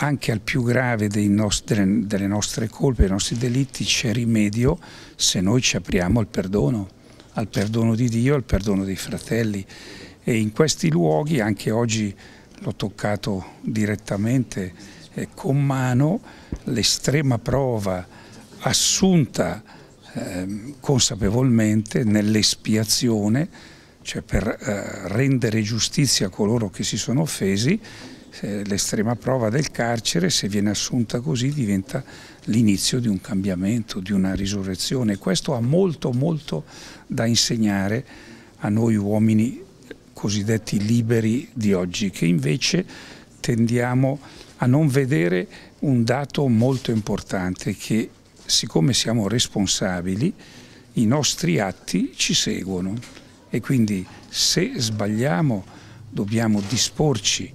anche al più grave nostri, delle nostre colpe, dei nostri delitti c'è rimedio se noi ci apriamo al perdono, al perdono di Dio, al perdono dei fratelli e in questi luoghi, anche oggi l'ho toccato direttamente eh, con mano, l'estrema prova assunta eh, consapevolmente nell'espiazione cioè per eh, rendere giustizia a coloro che si sono offesi, eh, l'estrema prova del carcere, se viene assunta così, diventa l'inizio di un cambiamento, di una risurrezione. Questo ha molto, molto da insegnare a noi uomini cosiddetti liberi di oggi, che invece tendiamo a non vedere un dato molto importante, che siccome siamo responsabili, i nostri atti ci seguono e quindi se sbagliamo dobbiamo disporci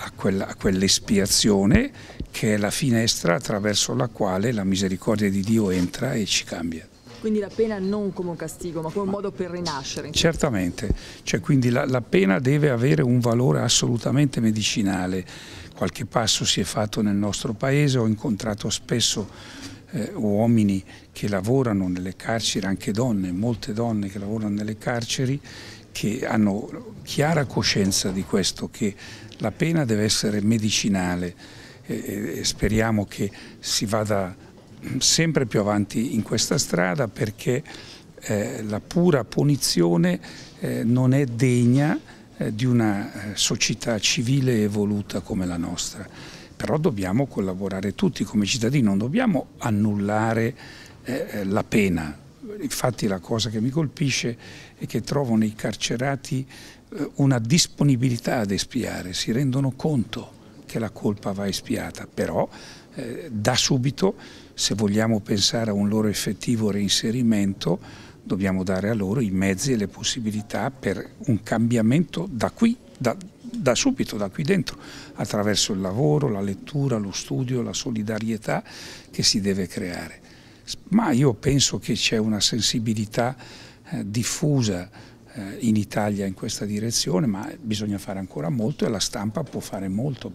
a, quella, a quell'espiazione che è la finestra attraverso la quale la misericordia di Dio entra e ci cambia. Quindi la pena non come un castigo, ma come un modo per rinascere. Certamente, cioè, quindi la, la, pena deve avere un valore assolutamente medicinale. Qualche passo si è fatto nel nostro paese, ho incontrato spesso eh, uomini che lavorano nelle carceri, anche donne, molte donne che lavorano nelle carceri, che hanno chiara coscienza di questo, che la pena deve essere medicinale e eh, eh, speriamo che si vada sempre più avanti in questa strada perché eh, la pura punizione eh, non è degna eh, di una eh, società civile evoluta come la nostra però dobbiamo collaborare tutti come cittadini, non dobbiamo annullare eh, eh, la pena. Infatti la cosa che mi colpisce è che trovo nei carcerati eh, una disponibilità ad espiare, si rendono conto che la colpa va espiata, però eh, da subito, se vogliamo pensare a un loro effettivo reinserimento, dobbiamo dare a loro i mezzi e le possibilità per un cambiamento da qui, da, da subito, da qui dentro, attraverso il lavoro, la lettura, lo studio, la solidarietà che si deve creare. Ma io penso che c'è una sensibilità eh, diffusa eh, in Italia in questa direzione, ma bisogna fare ancora molto e la stampa può fare molto.